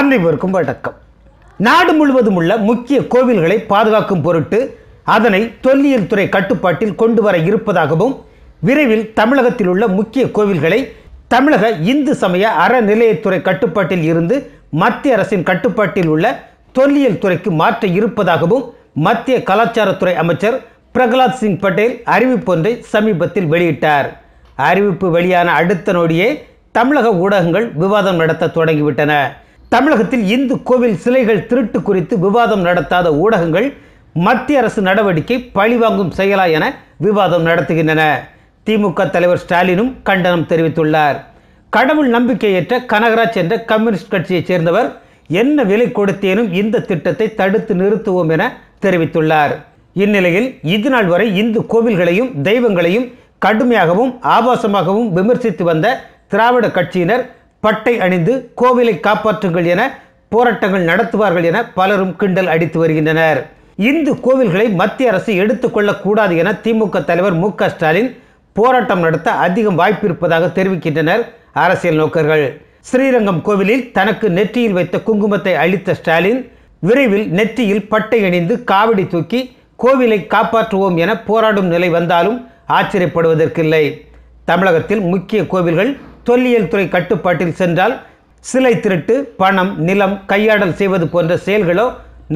அனைவருக்கும் வணக்கம் நாடு முழுவதும் உள்ள முக்கிய கோவில்களை பாதுகாக்கும் பொருட்டு அதனை தொல்லியல் துறை கட்டுப்பாட்டில் கொண்டு வர இருப்பதாகவும் விரைவில் தமிழகத்தில் உள்ள முக்கிய கோவில்களை தமிழக இந்து சமய அறநிலையத்துறை கட்டுப்பாட்டில் இருந்து மத்திய அரசின் கட்டுப்பாட்டில் உள்ள தொல்லியல் துறைக்கு மாற்ற இருப்பதாகவும் மத்திய கலாச்சாரத்துறை அமைச்சர் பிரகலாத் சிங் பட்டேல் ஒன்றை சமீபத்தில் வெளியிட்டார் அறிவிப்பு வெளியான அடுத்த நொடியே தமிழக ஊடகங்கள் விவாதம் நடத்த தொடங்கிவிட்டன தமிழகத்தில் இந்து கோவில் சிலைகள் திருட்டு குறித்து விவாதம் நடத்தாத ஊடகங்கள் மத்திய அரசு நடவடிக்கை பழிவாங்கும் செயலா என விவாதம் நடத்துகின்றன திமுக தலைவர் ஸ்டாலினும் கண்டனம் தெரிவித்துள்ளார் கடவுள் நம்பிக்கையற்ற கனகராஜ் என்ற கம்யூனிஸ்ட் கட்சியைச் சேர்ந்தவர் என்ன விலை கொடுத்தேனும் இந்த திட்டத்தை தடுத்து நிறுத்துவோம் என தெரிவித்துள்ளார் இந்நிலையில் இதுநாள் வரை இந்து கோவில்களையும் தெய்வங்களையும் கடுமையாகவும் ஆபாசமாகவும் விமர்சித்து வந்த திராவிட கட்சியினர் பட்டை அணிந்து கோவிலை காப்பாற்றுங்கள் என போராட்டங்கள் நடத்துவார்கள் என பலரும் கிண்டல் அடித்து வருகின்றனர் இந்து கோவில்களை மத்திய அரசு எடுத்துக்கொள்ளக்கூடாது என திமுக தலைவர் மு ஸ்டாலின் போராட்டம் நடத்த அதிகம் வாய்ப்பு இருப்பதாக தெரிவிக்கின்றனர் அரசியல் நோக்கர்கள் ஸ்ரீரங்கம் கோவிலில் தனக்கு நெற்றியில் வைத்த குங்குமத்தை அளித்த ஸ்டாலின் விரைவில் நெற்றியில் பட்டை அணிந்து காவடி தூக்கி கோவிலை காப்பாற்றுவோம் என போராடும் நிலை வந்தாலும் ஆச்சரியப்படுவதற்கில்லை தமிழகத்தில் முக்கிய கோவில்கள் தொல்லியல் துறை கட்டுப்பாட்டில் சென்றால் சிலை திருட்டு பணம் நிலம் கையாடல் செய்வது போன்ற செயல்களோ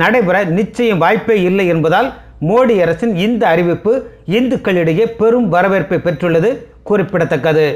நடைபெற நிச்சயம் வாய்ப்பே இல்லை என்பதால் மோடி அரசின் இந்த அறிவிப்பு இந்துக்களிடையே பெரும் வரவேற்பை பெற்றுள்ளது குறிப்பிடத்தக்கது